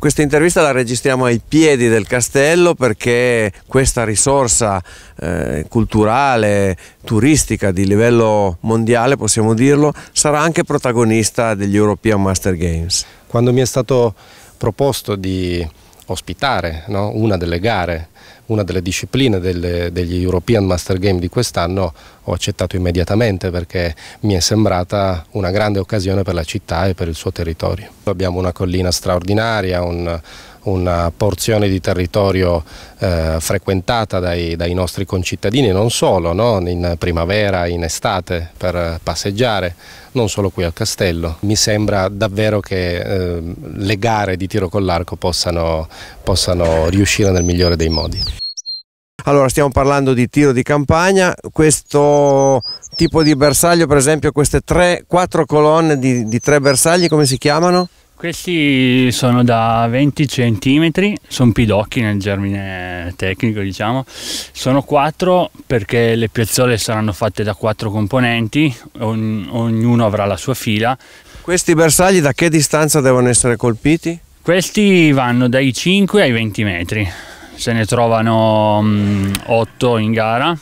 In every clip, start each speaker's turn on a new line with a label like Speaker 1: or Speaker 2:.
Speaker 1: Questa intervista la registriamo ai piedi del castello perché questa risorsa eh, culturale, turistica di livello mondiale, possiamo dirlo, sarà anche protagonista degli European Master Games. Quando mi è stato
Speaker 2: proposto di ospitare no? una delle gare, una delle discipline delle, degli European Master Game di quest'anno, ho accettato immediatamente perché mi è sembrata una grande occasione per la città e per il suo territorio. Abbiamo una collina straordinaria, un, una porzione di territorio eh, frequentata dai, dai, nostri concittadini, non solo no? in primavera, in estate per passeggiare, non solo qui al castello. Mi sembra davvero che eh, le gare di tiro con l'arco possano, possano riuscire nel migliore dei modi.
Speaker 1: Allora stiamo parlando di tiro di campagna, questo tipo di bersaglio per esempio queste tre, quattro colonne di, di tre bersagli come si chiamano?
Speaker 3: Questi sono da 20 cm, sono pidocchi nel germine tecnico diciamo, sono quattro perché le piazzole saranno fatte da quattro componenti, ogn ognuno avrà la sua fila. Questi bersagli da che distanza devono essere colpiti? Questi vanno dai 5 ai 20 metri, se ne trovano 8 mm, in gara,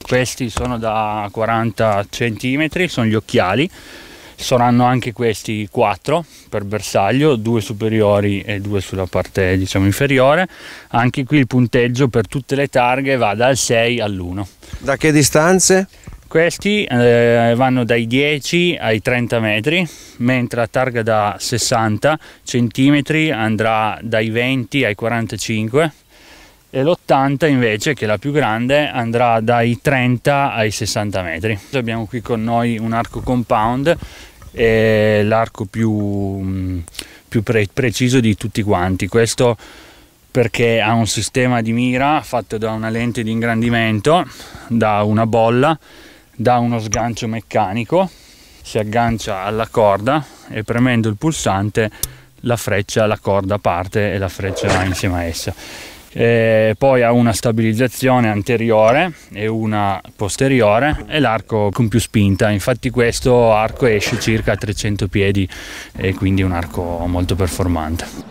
Speaker 3: questi sono da 40 cm, sono gli occhiali, saranno anche questi 4 per bersaglio, 2 superiori e 2 sulla parte diciamo, inferiore. Anche qui il punteggio per tutte le targhe va dal 6 all'1. Da che distanze? Questi eh, vanno dai 10 ai 30 metri, mentre la targa da 60 centimetri andrà dai 20 ai 45 e l'80 invece, che è la più grande, andrà dai 30 ai 60 metri. Abbiamo qui con noi un arco compound, è l'arco più, mm, più pre preciso di tutti quanti. Questo perché ha un sistema di mira fatto da una lente di ingrandimento, da una bolla, da uno sgancio meccanico, si aggancia alla corda e premendo il pulsante la freccia, la corda parte e la freccia va insieme a essa e eh, poi ha una stabilizzazione anteriore e una posteriore e l'arco con più spinta infatti questo arco esce circa a 300 piedi e quindi è un arco molto performante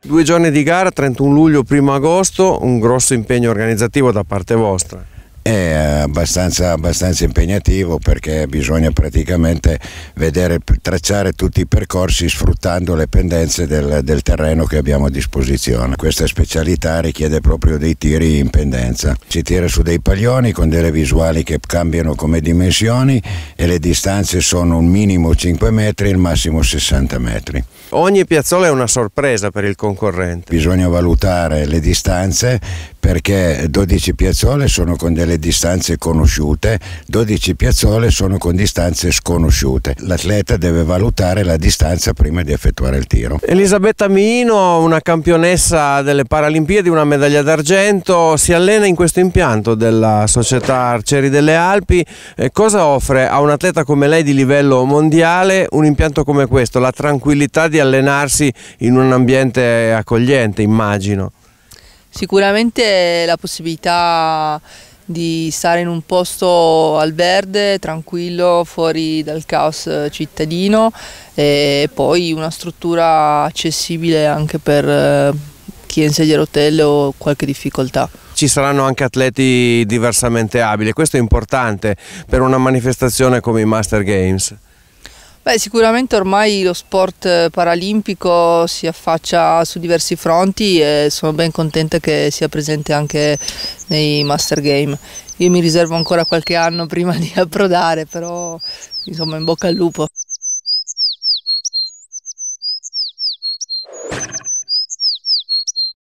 Speaker 1: Due giorni di gara, 31 luglio, 1 agosto, un grosso impegno organizzativo da parte vostra
Speaker 4: è abbastanza, abbastanza, impegnativo perché bisogna praticamente vedere, tracciare tutti i percorsi sfruttando le pendenze del, del terreno che abbiamo a disposizione. Questa specialità richiede proprio dei tiri in pendenza. Si tira su dei paglioni con delle visuali che cambiano come dimensioni e le distanze sono un minimo 5 metri e il massimo 60 metri.
Speaker 1: Ogni piazzola è una sorpresa per il concorrente.
Speaker 4: Bisogna valutare le distanze perché 12 piazzole sono con delle distanze conosciute, 12 piazzole sono con distanze sconosciute. L'atleta deve valutare la distanza prima di effettuare il tiro.
Speaker 1: Elisabetta Mino, una campionessa delle Paralimpiadi, una medaglia d'argento, si allena in questo impianto della società Arcieri delle Alpi. Eh, cosa offre a un atleta come lei di livello mondiale un impianto come questo? La tranquillità di allenarsi in un ambiente accogliente, immagino.
Speaker 5: Sicuramente la possibilità di stare in un posto al verde, tranquillo, fuori dal caos eh, cittadino e poi una struttura accessibile anche per eh, chi è in sedia a rotelle o qualche difficoltà
Speaker 1: ci saranno anche atleti diversamente abili. Questo è importante per una manifestazione come i Master Games.
Speaker 5: Beh, sicuramente ormai lo sport paralimpico si affaccia su diversi fronti e sono ben contenta che sia presente anche nei Master Game. Io mi riservo ancora qualche anno prima di approdare, però insomma in bocca al lupo.